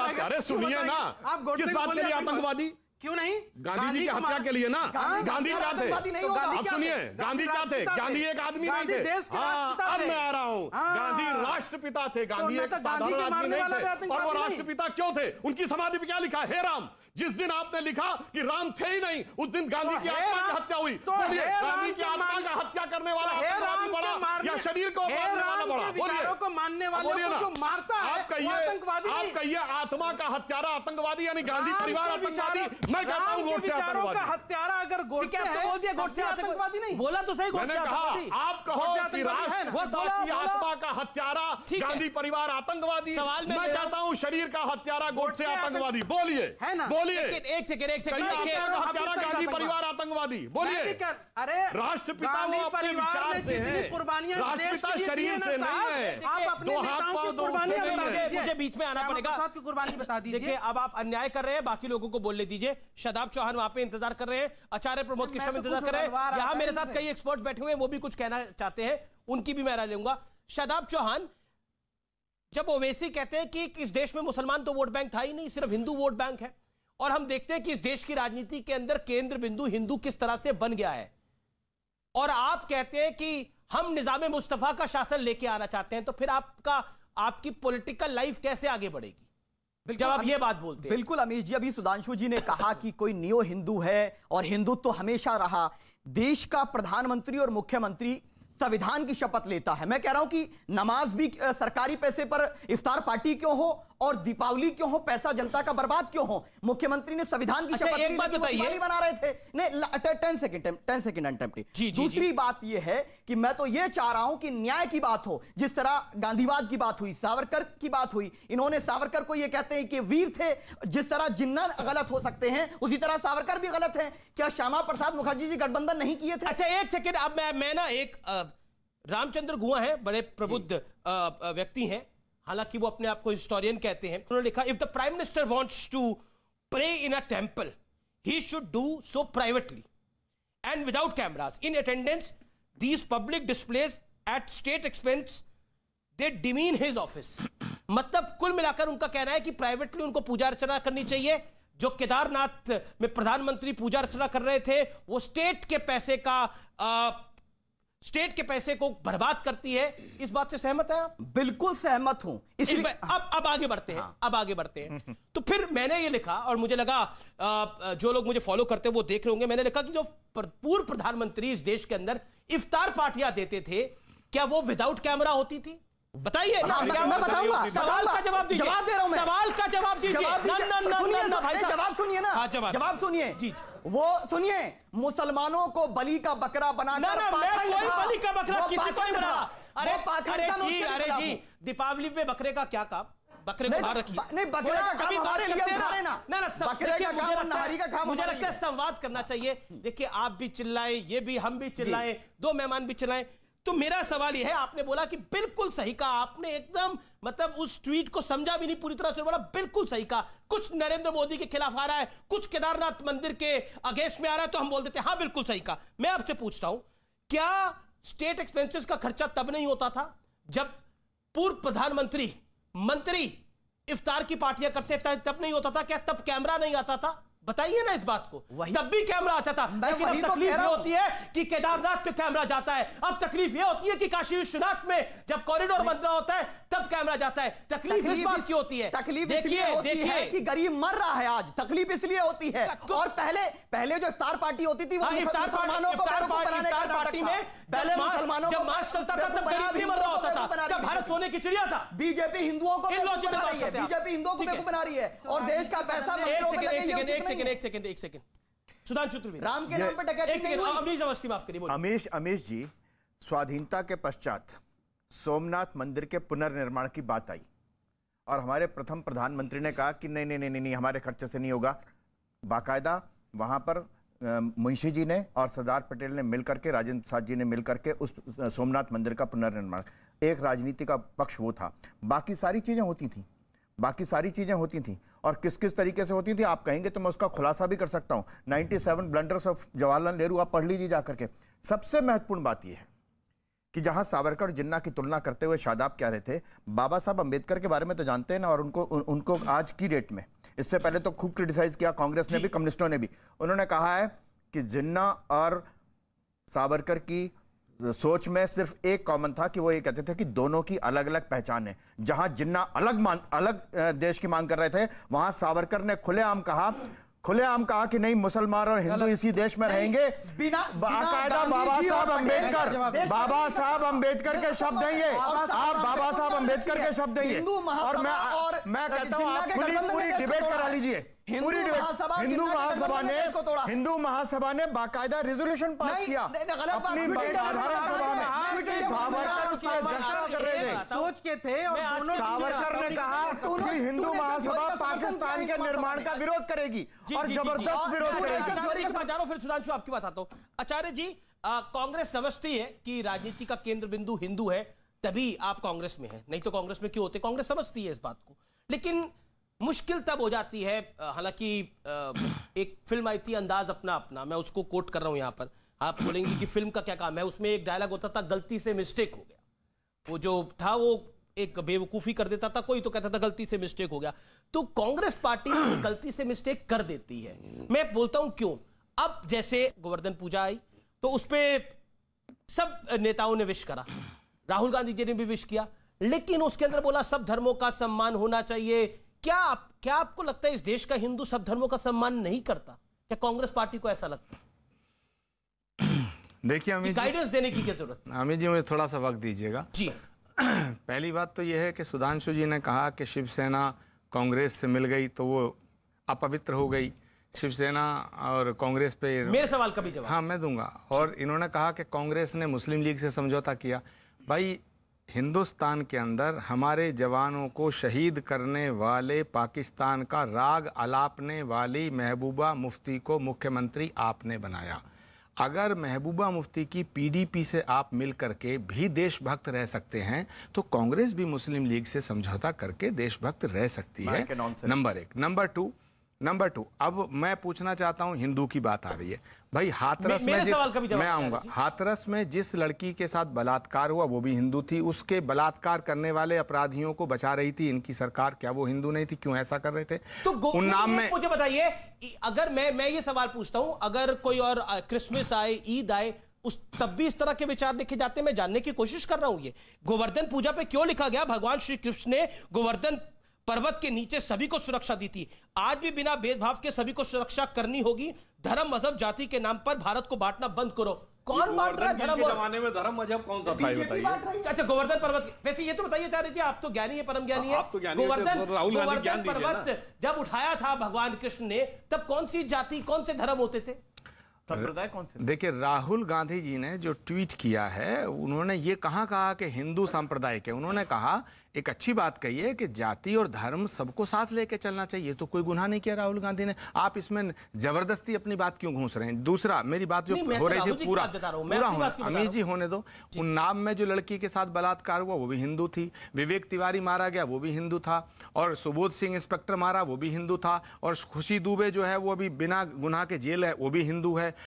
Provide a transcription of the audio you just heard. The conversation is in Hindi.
बात कर रहे सुनिए ना किस बात के लिए आतंकवादी क्यों नहीं गांधी जी की हत्या के लिए ना हाँ? तो गांधी क्या थे आप सुनिए गांधी क्या थे गांधी एक आदमी नहीं थे हाँ, अब मैं आ रहा हूँ हाँ। गांधी राष्ट्रपिता थे तो गांधी एक तो साधारण आदमी नहीं थे और वो राष्ट्रपिता क्यों थे उनकी समाधि पे क्या लिखा है राम जिस दिन आपने लिखा कि राम थे ही नहीं उस दिन गांधी की आत्मा की हत्या हुई बोलिए गांधी की आत्मा का हत्या करने वाला बड़ा या शरीर को बोलिए मानने वाले को मारता आप कहिए आप कहिए आत्मा का हत्यारा आतंकवादी यानी गांधी परिवार आतंकवादी मैं कहता हूँ गोडसे आतंकवादी हत्यारा अगर गोडसे तो है तो गोडसे आतंकवादी नहीं बोला तो सही गोडसे आतंकवादी आप कहो कि राष्ट्र की आत्मा का हत्यारा गांधी परिवार आतंकवादी सवाल मैं कहता हूँ शरीर का हत्यारा गोडसे आतंकवादी बोलिए बोलिए एक सेकंड एक सेकंड हत्यारा गांधी परिवार आतंकवादी बोलिए अरे राष्ट्रपिता वो अपने विचार से है राष्ट्रपिता शरीर से नहीं है दो हाथ पांव दो मुझे बीच में आना पड़ेगा कुर्बानी बता दीजिए अब आप अन्याय कर रहे हैं बाकी लोगों को बोलने दीजिए हैं शदाब चौहान वहां पे इंतजार कर रहे हैं आचार्य प्रमोद कृष्ण तो इंतजार कर रहे हैं यहां मेरे साथ कई एक्सपर्ट बैठे हुए हैं वो भी कुछ कहना चाहते हैं उनकी भी मैं राय लूंगा शदाब चौहान जब ओवैसी कहते हैं कि इस देश में मुसलमान तो वोट बैंक था ही नहीं सिर्फ हिंदू वोट बैंक है और हम देखते हैं कि इस देश की राजनीति के अंदर केंद्र बिंदु हिंदू किस तरह से बन गया है और आप कहते हैं कि हम निजामे मुस्तफा का शासन लेके आना चाहते हैं तो फिर आपका आपकी पॉलिटिकल लाइफ कैसे आगे बढ़ेगी जब आप ये बात बोलते हैं बिल्कुल अमीश जी अभी सुधांशु जी ने कहा कि कोई नियो हिंदू है और हिंदुत्व तो हमेशा रहा देश का प्रधानमंत्री और मुख्यमंत्री संविधान की शपथ लेता है मैं कह रहा हूं कि नमाज भी सरकारी पैसे पर इफ्तार पार्टी क्यों हो और दीपावली क्यों हो पैसा जनता का बर्बाद क्यों हो मुख्यमंत्री ने संविधान की अच्छा, शपथ बात बताइए बना रहे थे नहीं टेन सेकंड टेन सेकंड दूसरी जी। बात यह है कि मैं तो यह चाह रहा हूं कि न्याय की बात हो जिस तरह गांधीवाद की बात हुई सावरकर की बात हुई इन्होंने सावरकर को यह कहते हैं कि वीर थे जिस तरह जिन्ना गलत हो सकते हैं उसी तरह सावरकर भी गलत है क्या श्यामा प्रसाद मुखर्जी जी गठबंधन नहीं किए थे अच्छा एक सेकेंड अब मैं ना एक रामचंद्र गुआ है बड़े प्रबुद्ध व्यक्ति हैं हालांकि वो अपने आप को हिस्टोरियन कहते हैं उन्होंने लिखा if the prime minister wants to pray in a temple he should do so privately and without cameras in attendance these public displays at state expense they demean his office मतलब कुल मिलाकर उनका कहना है कि प्राइवेटली उनको पूजा अर्चना करनी चाहिए जो केदारनाथ में प्रधानमंत्री पूजा अर्चना कर रहे थे वो स्टेट के पैसे का आ, स्टेट के पैसे को बर्बाद करती है इस बात से सहमत है आप बिल्कुल सहमत हूं इस अब अब आगे बढ़ते हैं हाँ। अब आगे बढ़ते हैं हम्म, हम्म। तो फिर मैंने ये लिखा और मुझे लगा जो लोग मुझे फॉलो करते हैं वो देख रहे होंगे मैंने लिखा कि जो पूर्व प्रधानमंत्री इस देश के अंदर इफ्तार पार्टियां देते थे क्या वो विदाउट कैमरा होती थी हाँ, बताइए मैं बताऊंगा सवाल का जवाब दीजिए जवाब दे रहा हूँ सवाल का जवाब दीजिए जवाब सुनिए ना हाँ, जवाब सुनिए वो सुनिए मुसलमानों को बलि का बकरा बनाकर बलि का बकरा किसी को नहीं बना अरे अरे जी अरे जी दीपावली पे बकरे का क्या काम बकरे को बाहर रखिए नहीं बकरे का काम हमारे लिए उठाए ना ना ना सब बकरे का काम और नहारी का काम मुझे लगता है संवाद करना चाहिए देखिए आप भी चिल्लाएं ये भी हम भी चिल्लाएं दो मेहमान भी चिल्लाएं तो मेरा सवाल यह है आपने बोला कि बिल्कुल सही कहा आपने एकदम मतलब उस ट्वीट को समझा भी नहीं पूरी तरह से बोला बिल्कुल सही कहा कुछ नरेंद्र मोदी के खिलाफ आ रहा है कुछ केदारनाथ मंदिर के अगेंस्ट में आ रहा है तो हम बोल देते हैं हाँ बिल्कुल सही कहा मैं आपसे पूछता हूं क्या स्टेट एक्सपेंसिस का खर्चा तब नहीं होता था जब पूर्व प्रधानमंत्री मंत्री इफ्तार की पार्टियां करते तब नहीं होता था क्या तब कैमरा नहीं आता था बताइए ना इस बात को तब भी कैमरा आता अच्छा था लेकिन अब तो तकलीफ ये होती है कि केदारनाथ पे कैमरा जाता है अब तकलीफ ये होती है कि काशी विश्वनाथ में जब कॉरिडोर बन रहा होता है तब कैमरा जाता है तकलीफ इस बात की होती है तकलीफ देखिए देखिए कि गरीब मर रहा है आज तकलीफ इसलिए होती है और पहले पहले जो स्टार पार्टी होती थी वो हाँ, स्टार को इफ्तार पार्टी में पहले मुसलमानों जब मास चलता था तब गरीब भी मर रहा होता था जब भारत सोने की चिड़िया था बीजेपी हिंदुओं को बीजेपी हिंदुओं को बना रही है और हाँ, देश का पैसा सेकंड एक सेकंड एक सेकंड सुधांशु त्रिवेदी राम के नाम पे डकैती नहीं हुई अपनी समझती माफ करिए अमीश अमीश जी स्वाधीनता के पश्चात सोमनाथ मंदिर के पुनर्निर्माण की बात आई और हमारे प्रथम प्रधानमंत्री ने कहा कि नहीं नहीं नहीं नहीं हमारे खर्चे से नहीं होगा बाकायदा वहां पर मुंशी जी ने और सरदार पटेल ने मिलकर के राजेंद्र प्रसाद जी ने मिलकर के उस सोमनाथ मंदिर का पुनर्निर्माण एक राजनीति का पक्ष वो था बाकी सारी चीज़ें होती थी बाकी सारी चीज़ें होती थी और किस किस तरीके से होती थी आप कहेंगे तो मैं उसका खुलासा भी कर सकता हूँ 97 seven blunders of Jawaharlal Nehru आप पढ़ लीजिए जाकर के सबसे महत्वपूर्ण बात यह है कि जहाँ सावरकर जिन्ना की तुलना करते हुए शादाब कह रहे थे बाबा साहब अम्बेडकर के बारे में तो जानते हैं ना और उनको उ, उनको आज की डेट में इससे पहले तो खूब क्रिटिसाइज़ किया कांग्रेस ने भी कम्युनिस्टों ने भी उन्होंने कहा है कि जिन्ना और सावरकर की सोच में सिर्फ एक कॉमन था कि वो ये कहते थे कि दोनों की अलग अलग पहचान है जहां जिन्ना अलग मान अलग देश की मांग कर रहे थे वहां सावरकर ने खुलेआम कहा खुलेआम कहा कि नहीं मुसलमान और हिंदू इसी देश में रहेंगे बाकायदा बाबा साहब अम्बेडकर बाबा साहब अम्बेडकर के शब्द हैं ये आप बाबा साहब अम्बेडकर के शब्द हैं ये और मैं मैं कहता हूँ आप पूरी पूरी डिबेट करा लीजिए पूरी डिबेट हिंदू महासभा ने हिंदू महासभा ने बाकायदा रेजोल्यूशन पास किया अपनी साधारण सभा में सोच के थे सावरकर ने कहा कि हिंदू महासभा पाकिस्तान के निर्माण का विरोध करेगी और जबरदस्त विरोध फिर सुधांशु आपकी बात आता हूँ आचार्य जी कांग्रेस समझती है कि राजनीति का केंद्र बिंदु हिंदू है तभी आप कांग्रेस में है नहीं तो कांग्रेस में क्यों होते कांग्रेस समझती है इस बात को लेकिन मुश्किल तब हो जाती है हालांकि एक फिल्म आई थी अंदाज अपना अपना मैं उसको कोट कर रहा हूं यहां पर आप बोलेंगे कि फिल्म का क्या काम है उसमें एक डायलॉग होता था गलती से मिस्टेक हो गया वो जो था वो एक बेवकूफ़ी कर देता था कोई तो कहता था गलती से मिस्टेक हो गया तो कांग्रेस पार्टी गलती से मिस्टेक कर देती है मैं बोलता हूं क्यों अब जैसे गोवर्धन पूजा आई तो उस पर सब नेताओं ने विश करा राहुल गांधी जी ने भी विश किया लेकिन उसके अंदर बोला सब धर्मों का सम्मान होना चाहिए क्या आप क्या आपको लगता है इस देश का हिंदू सब धर्मों का सम्मान नहीं करता क्या कांग्रेस पार्टी को ऐसा लगता है देखिए अमित गाइडेंस देने की क्या जरूरत अमित जी मुझे थोड़ा सा वक्त दीजिएगा जी पहली बात तो यह है कि सुधांशु जी ने कहा कि शिवसेना कांग्रेस से मिल गई तो वो अपवित्र हो गई शिवसेना और कांग्रेस पे मेरे सवाल का भी जवाब हाँ मैं दूंगा और इन्होंने कहा कि कांग्रेस ने मुस्लिम लीग से समझौता किया भाई हिंदुस्तान के अंदर हमारे जवानों को शहीद करने वाले पाकिस्तान का राग अलापने वाली महबूबा मुफ्ती को मुख्यमंत्री आपने बनाया अगर महबूबा मुफ्ती की पीडीपी से आप मिल करके भी देशभक्त रह सकते हैं तो कांग्रेस भी मुस्लिम लीग से समझौता करके देशभक्त रह सकती है नंबर एक नंबर टू नंबर टू अब मैं पूछना चाहता हूं हिंदू की बात आ रही है भाई हाथरस में जिस मैं आऊंगा हाथरस में जिस लड़की के साथ बलात्कार हुआ वो भी हिंदू थी उसके बलात्कार करने वाले अपराधियों को बचा रही थी इनकी सरकार क्या वो हिंदू नहीं थी क्यों ऐसा कर रहे थे तो नाम में मुझे बताइए अगर मैं मैं ये सवाल पूछता हूं अगर कोई और क्रिसमस आए ईद आए उस तब भी इस तरह के विचार लिखे जाते हैं मैं जानने की कोशिश कर रहा हूं ये गोवर्धन पूजा पे क्यों लिखा गया भगवान श्री कृष्ण ने गोवर्धन पर्वत के नीचे सभी को सुरक्षा दी थी आज भी बिना भेदभाव के सभी को सुरक्षा करनी होगी धर्म मजहब जाति के नाम पर भारत को बांटना बंद करो कौन बांट रहा है धर्म जमाने में धर्म मजहब कौन सा था अच्छा गोवर्धन पर्वत वैसे ये तो बताइए चाह रही आप तो ज्ञानी है परम ज्ञानी है तो गोवर्धन तो गोवर्धन पर्वत जब उठाया था भगवान कृष्ण ने तब कौन सी जाति कौन से धर्म होते थे देखिए राहुल गांधी जी ने जो ट्वीट किया है उन्होंने ये कहाँ कहा कि हिंदू संप्रदाय के उन्होंने कहा एक अच्छी बात कही है कि जाति और धर्म सबको साथ लेके चलना चाहिए तो कोई गुनाह नहीं किया राहुल गांधी ने आप इसमें जबरदस्ती अपनी बात क्यों घूस रहे हैं दूसरा मेरी बात जो हो तो रही थी पूरा पूरा अमीर जी होने दो उन्नाव में जो लड़की के साथ बलात्कार हुआ वो भी हिंदू थी विवेक तिवारी मारा गया वो भी हिंदू था और सुबोध सिंह इंस्पेक्टर मारा वो भी हिंदू था और खुशी दुबे जो है वो अभी बिना गुनाह के जेल है वो भी हिंदू है